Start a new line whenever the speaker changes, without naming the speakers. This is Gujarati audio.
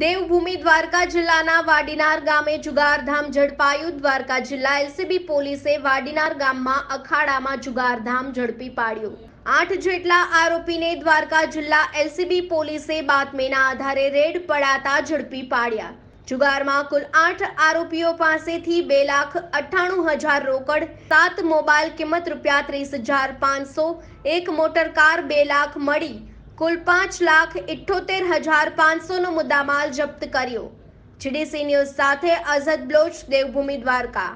દેવભૂમિ દ્વારકા જિલ્લાના વાડીનાર ગામે જુગારધામ ઝડપાયું દ્વારકા જિલ્લા એલસીબી પોલીસે વાડીનાર ગામમાં અખાડામાં જુગારધામ ઝડપી પાડ્યું આઠ જેટલા આરોપીને દ્વારકા જિલ્લા એલસીબી પોલીસે બાતમીના આધારે રેડ પડાતા ઝડપી પાડ્યા જુગારમાં કુલ આઠ આરોપીઓ પાસેથી બે લાખ અઠ્ઠાણું હજાર રોકડ સાત મોબાઈલ કિંમત રૂપિયા ત્રીસ હજાર પાંચસો એક મોટર કાર બે લાખ મળી કુલ પાંચ લાખ ઇઠ્ઠોતેર હજાર પાંચસોનો મુદ્દામાલ જપ્ત કર્યો જીડીસી ન્યૂઝ સાથે અઝદ બ્લોચ દેવભૂમિ દ્વારકા